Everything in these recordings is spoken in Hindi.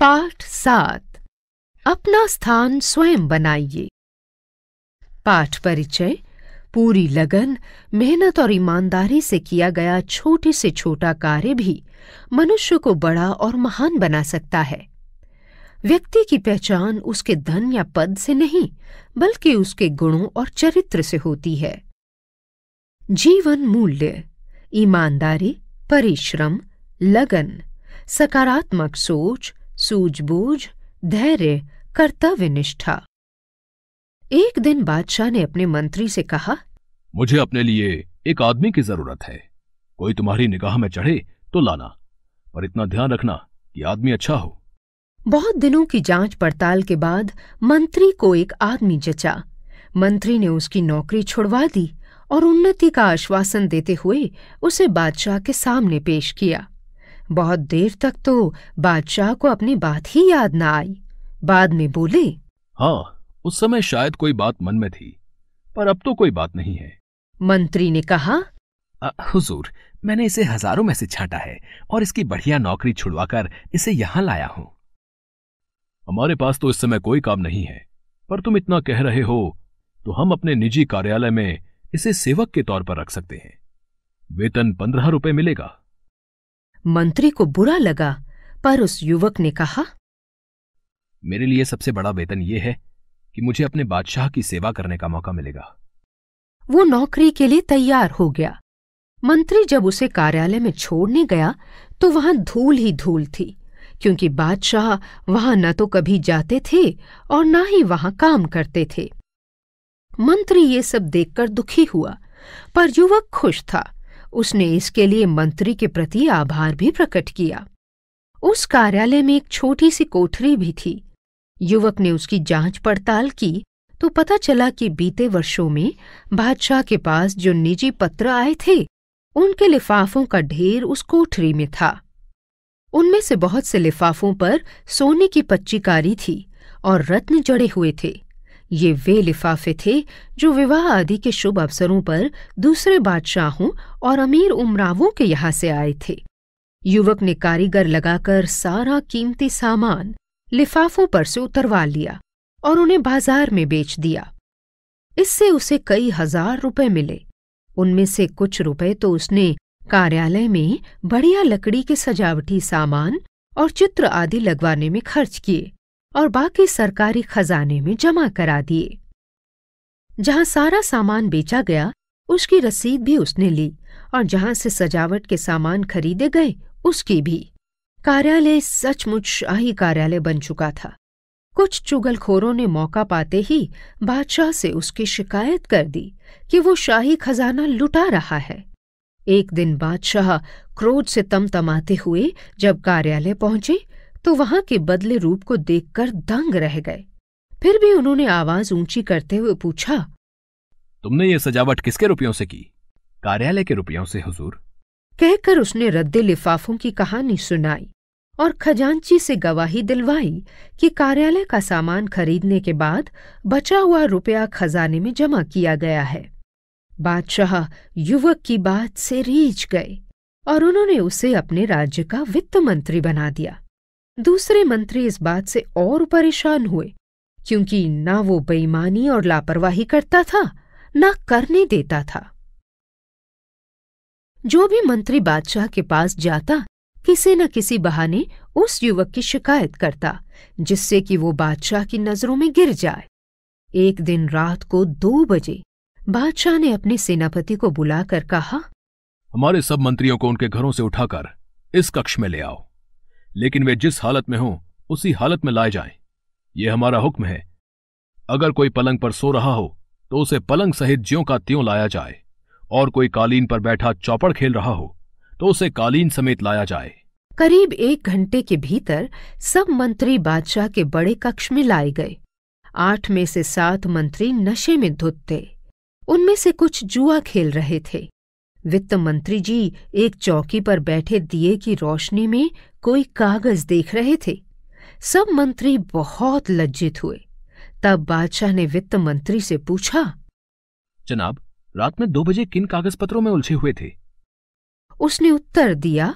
पाठ सात अपना स्थान स्वयं बनाइए पाठ परिचय पूरी लगन मेहनत और ईमानदारी से किया गया छोटे से छोटा कार्य भी मनुष्य को बड़ा और महान बना सकता है व्यक्ति की पहचान उसके धन या पद से नहीं बल्कि उसके गुणों और चरित्र से होती है जीवन मूल्य ईमानदारी परिश्रम लगन सकारात्मक सोच सूझबूझ धैर्य कर्तव्य निष्ठा एक दिन बादशाह ने अपने मंत्री से कहा मुझे अपने लिए एक आदमी की जरूरत है कोई तुम्हारी निगाह में चढ़े तो लाना पर इतना ध्यान रखना कि आदमी अच्छा हो बहुत दिनों की जांच पड़ताल के बाद मंत्री को एक आदमी जचा मंत्री ने उसकी नौकरी छुड़वा दी और उन्नति का आश्वासन देते हुए उसे बादशाह के सामने पेश किया बहुत देर तक तो बादशाह को अपनी बात ही याद ना आई बाद में बोले हाँ उस समय शायद कोई बात मन में थी पर अब तो कोई बात नहीं है मंत्री ने कहा हुजूर मैंने इसे हजारों में से छांटा है और इसकी बढ़िया नौकरी छुड़वाकर इसे यहाँ लाया हूँ हमारे पास तो इस समय कोई काम नहीं है पर तुम इतना कह रहे हो तो हम अपने निजी कार्यालय में इसे सेवक के तौर पर रख सकते हैं वेतन पंद्रह रुपए मिलेगा मंत्री को बुरा लगा पर उस युवक ने कहा मेरे लिए सबसे बड़ा वेतन ये है कि मुझे अपने बादशाह की सेवा करने का मौका मिलेगा वो नौकरी के लिए तैयार हो गया मंत्री जब उसे कार्यालय में छोड़ने गया तो वहां धूल ही धूल थी क्योंकि बादशाह वहां न तो कभी जाते थे और न ही वहां काम करते थे मंत्री ये सब देखकर दुखी हुआ पर युवक खुश था उसने इसके लिए मंत्री के प्रति आभार भी प्रकट किया उस कार्यालय में एक छोटी सी कोठरी भी थी युवक ने उसकी जांच पड़ताल की तो पता चला कि बीते वर्षों में बादशाह के पास जो निजी पत्र आए थे उनके लिफाफों का ढेर उस कोठरी में था उनमें से बहुत से लिफाफों पर सोने की पच्चीकारी थी और रत्न जड़े हुए थे ये वे लिफाफे थे जो विवाह आदि के शुभ अवसरों पर दूसरे बादशाहों और अमीर उमरावों के यहाँ से आए थे युवक ने कारीगर लगाकर सारा कीमती सामान लिफाफों पर से उतरवा लिया और उन्हें बाजार में बेच दिया इससे उसे कई हजार रुपए मिले उनमें से कुछ रुपए तो उसने कार्यालय में बढ़िया लकड़ी के सजावटी सामान और चित्र आदि लगवाने में खर्च किए और बाकी सरकारी खजाने में जमा करा दिए जहां सारा सामान बेचा गया उसकी रसीद भी उसने ली और जहां से सजावट के सामान खरीदे गए उसकी भी कार्यालय सचमुच शाही कार्यालय बन चुका था कुछ चुगलखोरों ने मौका पाते ही बादशाह से उसकी शिकायत कर दी कि वो शाही खजाना लुटा रहा है एक दिन बादशाह क्रोध से तमतमाते हुए जब कार्यालय पहुंचे तो वहां के बदले रूप को देखकर दंग रह गए फिर भी उन्होंने आवाज ऊंची करते हुए पूछा तुमने ये सजावट किसके रुपयों से की कार्यालय के रुपयों से हुजूर कहकर उसने रद्दे लिफाफों की कहानी सुनाई और खजांची से गवाही दिलवाई कि कार्यालय का सामान खरीदने के बाद बचा हुआ रुपया खजाने में जमा किया गया है बादशाह युवक की बात से रीझ गए और उन्होंने उसे अपने राज्य का वित्त मंत्री बना दिया दूसरे मंत्री इस बात से और परेशान हुए क्योंकि ना वो बेईमानी और लापरवाही करता था ना करने देता था जो भी मंत्री बादशाह के पास जाता किसी न किसी बहाने उस युवक की शिकायत करता जिससे कि वो बादशाह की नजरों में गिर जाए एक दिन रात को दो बजे बादशाह ने अपने सेनापति को बुलाकर कहा हमारे सब मंत्रियों को उनके घरों से उठाकर इस कक्ष में ले आओ लेकिन वे जिस हालत में हों उसी हालत में लाए जाएं। ये हमारा हुक्म है अगर कोई पलंग पर सो रहा हो तो उसे पलंग सहित ज्यों का त्यों लाया जाए और कोई कालीन पर बैठा चौपड़ खेल रहा हो तो उसे कालीन समेत लाया जाए करीब एक घंटे के भीतर सब मंत्री बादशाह के बड़े कक्ष में लाए गए आठ में से सात मंत्री नशे में धुत थे उनमें से कुछ जुआ खेल रहे थे वित्त मंत्री जी एक चौकी पर बैठे दिए की रोशनी में कोई कागज देख रहे थे सब मंत्री बहुत लज्जित हुए तब बादशाह ने वित्त मंत्री से पूछा जनाब रात में दो बजे किन कागज पत्रों में उलझे हुए थे उसने उत्तर दिया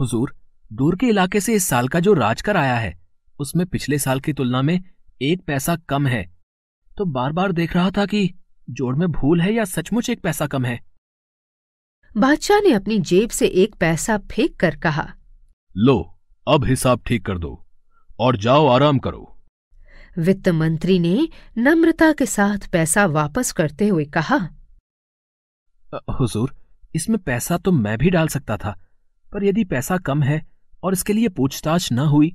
हुजूर, दूर के इलाके से इस साल का जो राजकर आया है उसमें पिछले साल की तुलना में एक पैसा कम है तो बार बार देख रहा था कि जोड़ में भूल है या सचमुच एक पैसा कम है बादशाह ने अपनी जेब से एक पैसा फेंक कर कहा लो अब हिसाब ठीक कर दो और जाओ आराम करो वित्त मंत्री ने नम्रता के साथ पैसा वापस करते हुए कहा हुजूर, इसमें पैसा तो मैं भी डाल सकता था पर यदि पैसा कम है और इसके लिए पूछताछ न हुई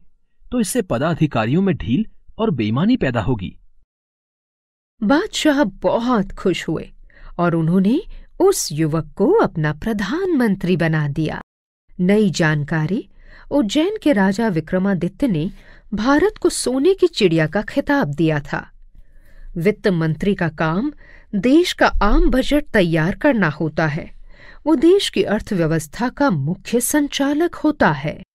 तो इससे पदाधिकारियों में ढील और बेईमानी पैदा होगी बादशाह बहुत खुश हुए और उन्होंने उस युवक को अपना प्रधानमंत्री बना दिया नई जानकारी उज्जैन के राजा विक्रमादित्य ने भारत को सोने की चिड़िया का खिताब दिया था वित्त मंत्री का काम देश का आम बजट तैयार करना होता है वो देश की अर्थव्यवस्था का मुख्य संचालक होता है